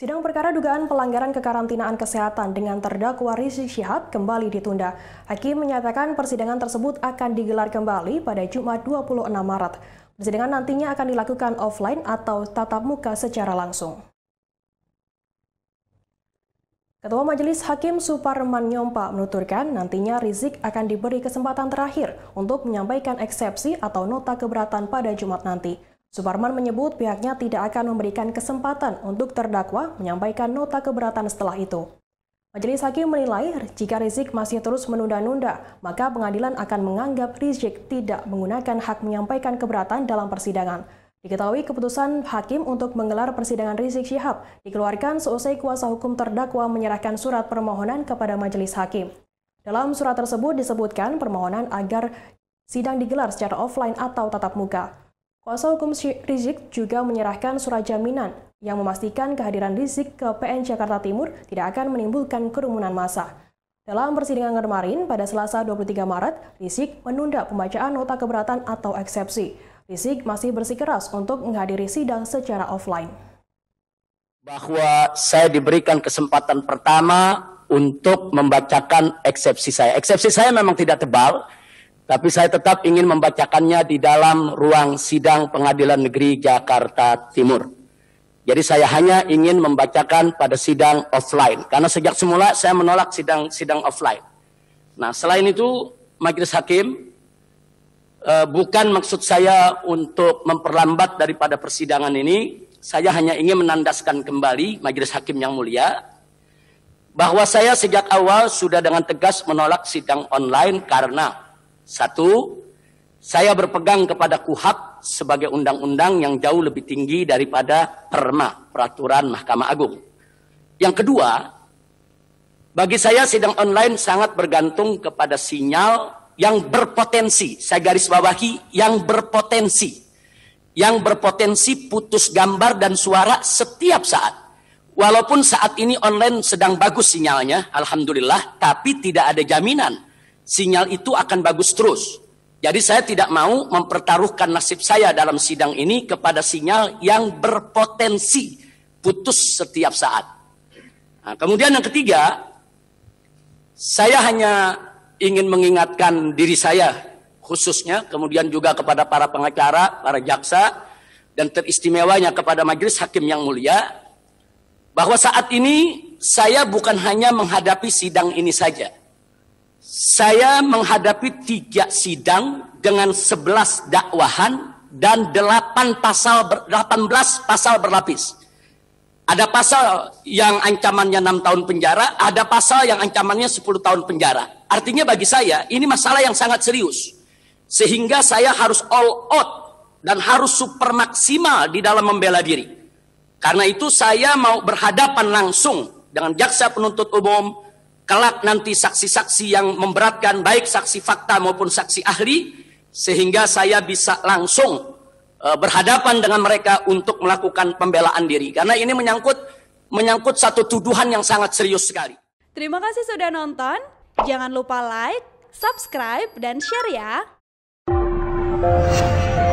Sidang perkara dugaan pelanggaran kekarantinaan kesehatan dengan terdakwa Rizik Syihab kembali ditunda. Hakim menyatakan persidangan tersebut akan digelar kembali pada Jumat 26 Maret. Persidangan nantinya akan dilakukan offline atau tatap muka secara langsung. Ketua Majelis Hakim Suparman Nyompa menuturkan nantinya Rizik akan diberi kesempatan terakhir untuk menyampaikan eksepsi atau nota keberatan pada Jumat nanti. Suparman menyebut pihaknya tidak akan memberikan kesempatan untuk terdakwa menyampaikan nota keberatan setelah itu. Majelis Hakim menilai jika Rizik masih terus menunda-nunda, maka pengadilan akan menganggap Rizik tidak menggunakan hak menyampaikan keberatan dalam persidangan. Diketahui keputusan hakim untuk menggelar persidangan Rizik Syihab dikeluarkan seusai kuasa hukum terdakwa menyerahkan surat permohonan kepada majelis hakim. Dalam surat tersebut disebutkan permohonan agar sidang digelar secara offline atau tatap muka. Kuasa hukum Rizik juga menyerahkan surat jaminan yang memastikan kehadiran Rizik ke PN Jakarta Timur tidak akan menimbulkan kerumunan massa. Dalam persidangan kemarin, pada Selasa 23 Maret, Rizik menunda pembacaan nota keberatan atau eksepsi. Rizik masih bersikeras untuk menghadiri sidang secara offline. Bahwa saya diberikan kesempatan pertama untuk membacakan eksepsi saya. Eksepsi saya memang tidak tebal, tapi saya tetap ingin membacakannya di dalam ruang sidang pengadilan negeri Jakarta Timur. Jadi saya hanya ingin membacakan pada sidang offline. Karena sejak semula saya menolak sidang sidang offline. Nah selain itu majelis hakim eh, bukan maksud saya untuk memperlambat daripada persidangan ini. Saya hanya ingin menandaskan kembali majelis hakim yang mulia bahwa saya sejak awal sudah dengan tegas menolak sidang online karena satu, saya berpegang kepada Kuhap sebagai undang-undang yang jauh lebih tinggi daripada perma, peraturan Mahkamah Agung. Yang kedua, bagi saya sidang online sangat bergantung kepada sinyal yang berpotensi, saya garis bawahi, yang berpotensi. Yang berpotensi putus gambar dan suara setiap saat. Walaupun saat ini online sedang bagus sinyalnya, Alhamdulillah, tapi tidak ada jaminan sinyal itu akan bagus terus. Jadi saya tidak mau mempertaruhkan nasib saya dalam sidang ini kepada sinyal yang berpotensi putus setiap saat. Nah, kemudian yang ketiga, saya hanya ingin mengingatkan diri saya khususnya, kemudian juga kepada para pengacara, para jaksa, dan teristimewanya kepada majelis hakim yang mulia, bahwa saat ini saya bukan hanya menghadapi sidang ini saja, saya menghadapi tiga sidang dengan sebelas dakwahan dan delapan pasal 18 pasal berlapis. Ada pasal yang ancamannya enam tahun penjara, ada pasal yang ancamannya sepuluh tahun penjara. Artinya bagi saya ini masalah yang sangat serius. Sehingga saya harus all out dan harus super maksimal di dalam membela diri. Karena itu saya mau berhadapan langsung dengan jaksa penuntut umum, kelak nanti saksi-saksi yang memberatkan baik saksi fakta maupun saksi ahli sehingga saya bisa langsung e, berhadapan dengan mereka untuk melakukan pembelaan diri karena ini menyangkut menyangkut satu tuduhan yang sangat serius sekali. Terima kasih sudah nonton. Jangan lupa like, subscribe dan share ya.